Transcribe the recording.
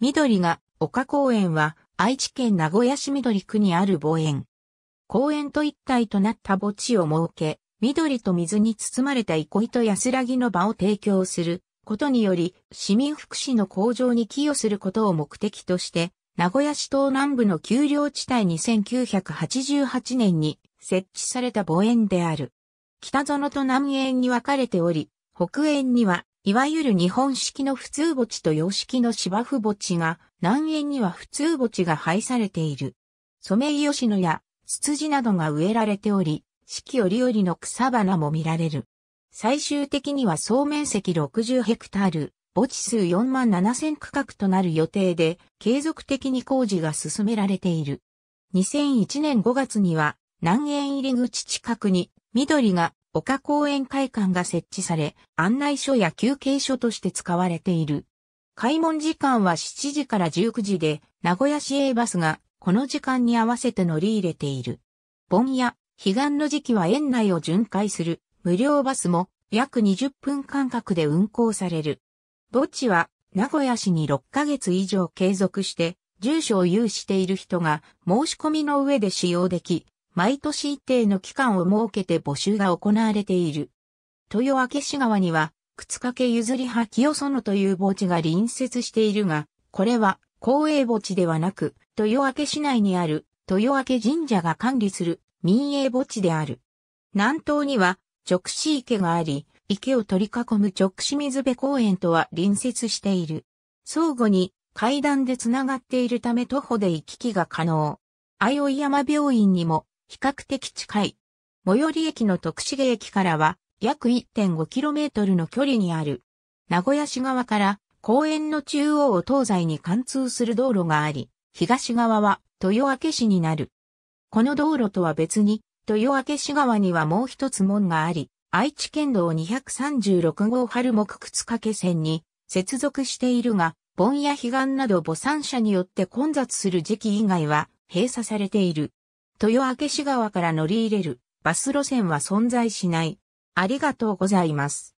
緑が丘公園は愛知県名古屋市緑区にある墓園。公園と一体となった墓地を設け、緑と水に包まれた憩いと安らぎの場を提供することにより、市民福祉の向上に寄与することを目的として、名古屋市東南部の丘陵地帯に1988年に設置された墓園である。北園と南園に分かれており、北園にはいわゆる日本式の普通墓地と洋式の芝生墓地が、南園には普通墓地が配されている。ソメイヨシノやツツジなどが植えられており、四季折々の草花も見られる。最終的には総面積60ヘクタール、墓地数4万7千区画となる予定で、継続的に工事が進められている。2001年5月には、南園入り口近くに、緑が丘公園会館が設置され、案内所や休憩所として使われている。開門時間は7時から19時で、名古屋市営バスがこの時間に合わせて乗り入れている。盆や彼岸の時期は園内を巡回する無料バスも約20分間隔で運行される。墓地は名古屋市に6ヶ月以上継続して住所を有している人が申し込みの上で使用でき、毎年一定の期間を設けて募集が行われている。豊明市川には、靴掛譲り派清園という墓地が隣接しているが、これは公営墓地ではなく、豊明市内にある豊明神社が管理する民営墓地である。南東には直視池があり、池を取り囲む直視水辺公園とは隣接している。相互に階段でつながっているため徒歩で行き来が可能。相生山病院にも比較的近い。最寄り駅の徳重駅からは約 1.5km の距離にある。名古屋市側から公園の中央を東西に貫通する道路があり、東側は豊明市になる。この道路とは別に、豊明市側にはもう一つ門があり、愛知県道236号春木靴掛線に接続しているが、盆や彼岸など母産車によって混雑する時期以外は閉鎖されている。豊明市側から乗り入れるバス路線は存在しない。ありがとうございます。